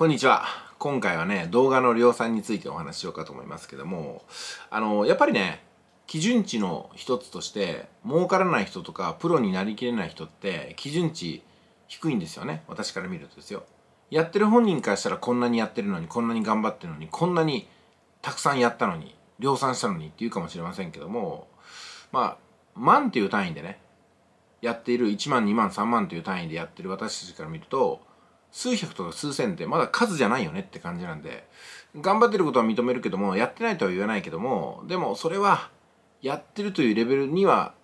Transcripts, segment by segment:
こんにちは。今回はね、動画の量産についてお話ししようかと思いますけども、あの、やっぱりね、基準値の一つとして、儲からない人とか、プロになりきれない人って、基準値低いんですよね。私から見るとですよ。やってる本人からしたらこんなにやってるのに、こんなに頑張ってるのに、こんなにたくさんやったのに、量産したのにっていうかもしれませんけども、まあ、万という単位でね、やっている1万、2万、3万という単位でやってる私たちから見ると、数百とか数千ってまだ数じゃないよねって感じなんで、頑張ってることは認めるけども、やってないとは言わないけども、でもそれはやってるというレベルには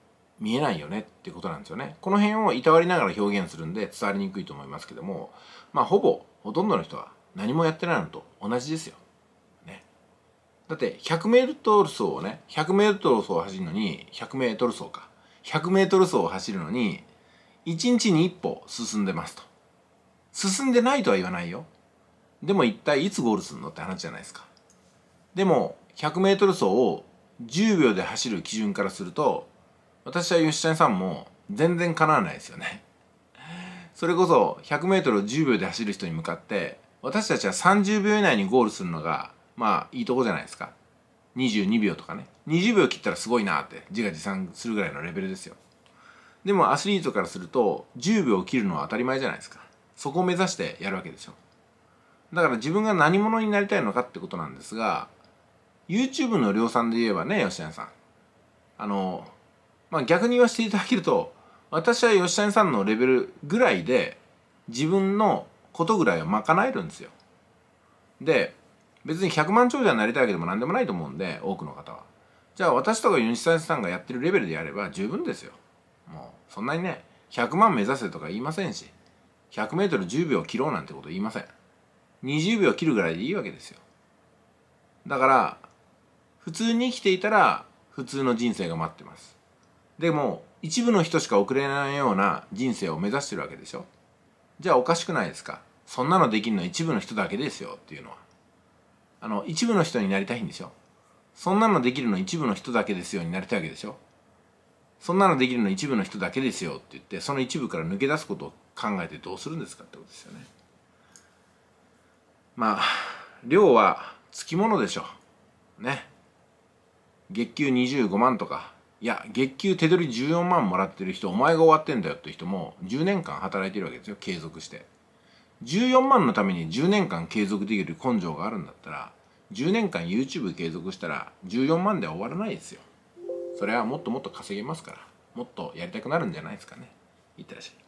見えないよねってことなんですよね。この辺をいたわりながら表現するんで伝わりにくいと思いますけども、まあほぼほとんどの人は何もやってないのと同じですよ。ね。だって100メートル走をね、100メートル走を走るのに、100メートル走か。100メートル走を走るのに、1日に1歩進んでますと。進んでないとは言わないよ。でも一体いつゴールするのって話じゃないですか。でも 100m 走を10秒で走る基準からすると私は吉谷さんも全然かなわないですよね。それこそ 100m を10秒で走る人に向かって私たちは30秒以内にゴールするのがまあいいとこじゃないですか。22秒とかね。20秒切ったらすごいなって自画自賛するぐらいのレベルですよ。でもアスリートからすると10秒切るのは当たり前じゃないですか。そこを目指してやるわけですよだから自分が何者になりたいのかってことなんですが YouTube の量産で言えばね吉谷さんあのまあ逆に言わせていただけると私は吉谷さんのレベルぐらいで自分のことぐらいは賄えるんですよで別に100万長者になりたいわけでも何でもないと思うんで多くの方はじゃあ私とか吉谷さんがやってるレベルでやれば十分ですよもうそんなにね100万目指せとか言いませんし 100m10 秒切ろうなんてこと言いません20秒切るぐらいでいいわけですよだから普通に生きていたら普通の人生が待ってますでも一部の人しか送れないような人生を目指してるわけでしょじゃあおかしくないですかそんなのできるの一部の人だけですよっていうのはあの一部の人になりたいんでしょそんなのできるの一部の人だけですよになりたいわけでしょそんなのできるの一部の人だけですよって言ってその一部から抜け出すことを考えてどうするんですかってことですよねまあ量はつきものでしょね月給25万とかいや月給手取り14万もらってる人お前が終わってんだよって人も10年間働いてるわけですよ継続して14万のために10年間継続できる根性があるんだったら10年間 YouTube 継続したら14万では終わらないですよそれはもっともっと稼げますからもっとやりたくなるんじゃないですかねいってらっしゃい